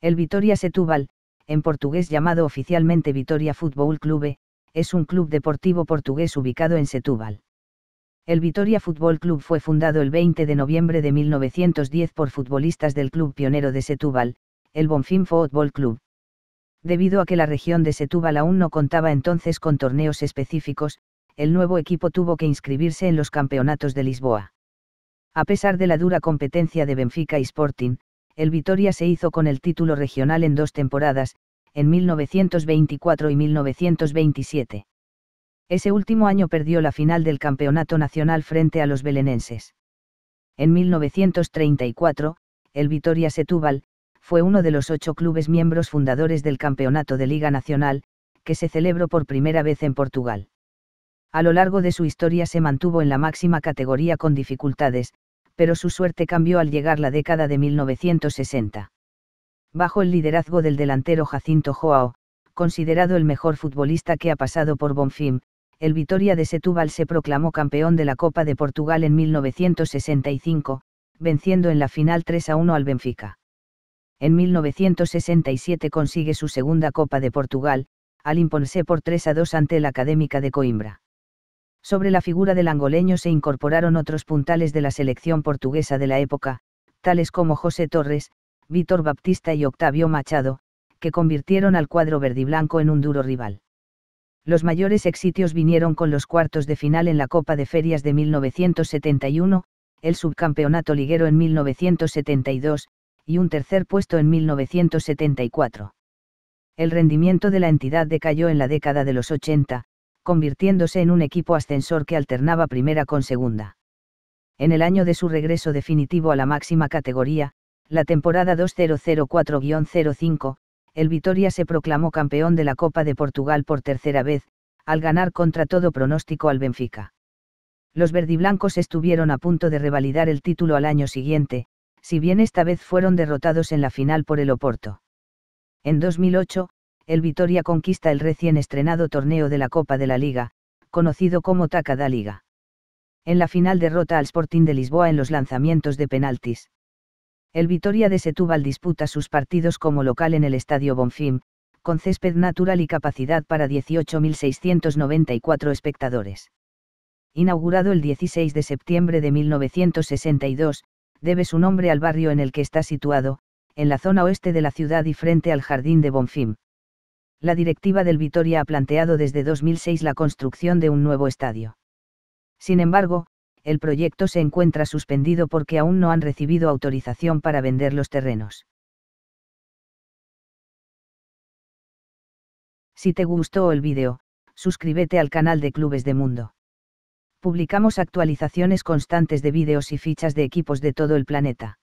El Vitória Setúbal, en portugués llamado oficialmente Vitória Fútbol Clube, es un club deportivo portugués ubicado en Setúbal. El Vitoria Fútbol Club fue fundado el 20 de noviembre de 1910 por futbolistas del club pionero de Setúbal, el Bonfim Fútbol Club. Debido a que la región de Setúbal aún no contaba entonces con torneos específicos, el nuevo equipo tuvo que inscribirse en los campeonatos de Lisboa. A pesar de la dura competencia de Benfica y Sporting, el Vitoria se hizo con el título regional en dos temporadas, en 1924 y 1927. Ese último año perdió la final del Campeonato Nacional frente a los belenenses. En 1934, el Vitoria Setúbal, fue uno de los ocho clubes miembros fundadores del Campeonato de Liga Nacional, que se celebró por primera vez en Portugal. A lo largo de su historia se mantuvo en la máxima categoría con dificultades, pero su suerte cambió al llegar la década de 1960. Bajo el liderazgo del delantero Jacinto Joao, considerado el mejor futbolista que ha pasado por Bonfim, el Vitoria de Setúbal se proclamó campeón de la Copa de Portugal en 1965, venciendo en la final 3 a 1 al Benfica. En 1967 consigue su segunda Copa de Portugal, al imponerse por 3 a 2 ante la Académica de Coimbra. Sobre la figura del angoleño se incorporaron otros puntales de la selección portuguesa de la época, tales como José Torres, Vítor Baptista y Octavio Machado, que convirtieron al cuadro verdiblanco en un duro rival. Los mayores éxitos vinieron con los cuartos de final en la Copa de Ferias de 1971, el subcampeonato liguero en 1972, y un tercer puesto en 1974. El rendimiento de la entidad decayó en la década de los 80, convirtiéndose en un equipo ascensor que alternaba primera con segunda. En el año de su regreso definitivo a la máxima categoría, la temporada 2004-05, el Vitoria se proclamó campeón de la Copa de Portugal por tercera vez, al ganar contra todo pronóstico al Benfica. Los verdiblancos estuvieron a punto de revalidar el título al año siguiente, si bien esta vez fueron derrotados en la final por el Oporto. En 2008, el Vitoria conquista el recién estrenado torneo de la Copa de la Liga, conocido como Taca da Liga. En la final derrota al Sporting de Lisboa en los lanzamientos de penaltis. El Vitoria de Setúbal disputa sus partidos como local en el Estadio Bonfim, con césped natural y capacidad para 18.694 espectadores. Inaugurado el 16 de septiembre de 1962, debe su nombre al barrio en el que está situado, en la zona oeste de la ciudad y frente al Jardín de Bonfim. La directiva del Vitoria ha planteado desde 2006 la construcción de un nuevo estadio. Sin embargo, el proyecto se encuentra suspendido porque aún no han recibido autorización para vender los terrenos. Si te gustó el vídeo, suscríbete al canal de Clubes de Mundo. Publicamos actualizaciones constantes de vídeos y fichas de equipos de todo el planeta.